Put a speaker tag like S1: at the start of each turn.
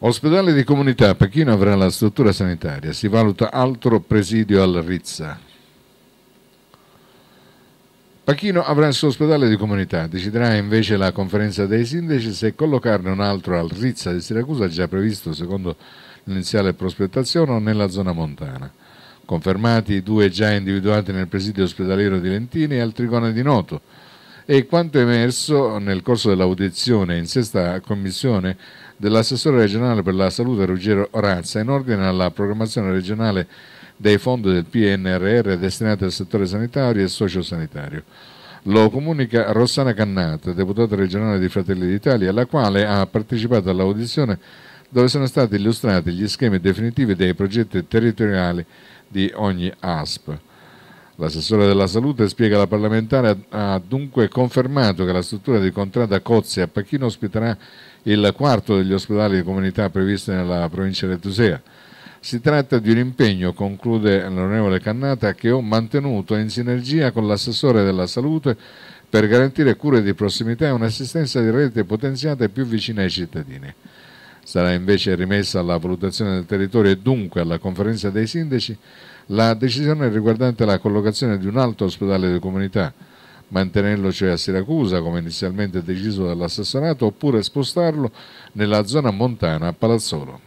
S1: Ospedale di comunità, Pechino avrà la struttura sanitaria, si valuta altro presidio al Rizza. Pachino avrà il suo ospedale di comunità, deciderà invece la conferenza dei sindaci se collocarne un altro al Rizza di Siracusa già previsto secondo l'iniziale prospettazione o nella zona montana. Confermati i due già individuati nel presidio ospedaliero di Lentini e al Trigone di Noto, e quanto emerso nel corso dell'audizione in sesta commissione dell'assessore regionale per la salute Ruggero Orazza in ordine alla programmazione regionale dei fondi del PNRR destinati al settore sanitario e sociosanitario. Lo comunica Rossana Cannata, deputata regionale di Fratelli d'Italia, la quale ha partecipato all'audizione dove sono stati illustrati gli schemi definitivi dei progetti territoriali di ogni ASP. L'assessore della salute spiega la parlamentare ha dunque confermato che la struttura di Contrada Cozzi a Pachino ospiterà il quarto degli ospedali di comunità previsti nella provincia di Retusea. Si tratta di un impegno, conclude l'onorevole Cannata, che ho mantenuto in sinergia con l'assessore della salute per garantire cure di prossimità e un'assistenza di rete potenziata e più vicina ai cittadini. Sarà invece rimessa alla valutazione del territorio e dunque alla conferenza dei sindaci la decisione riguardante la collocazione di un altro ospedale di comunità, mantenerlo cioè a Siracusa come inizialmente deciso dall'assessorato oppure spostarlo nella zona montana a Palazzolo.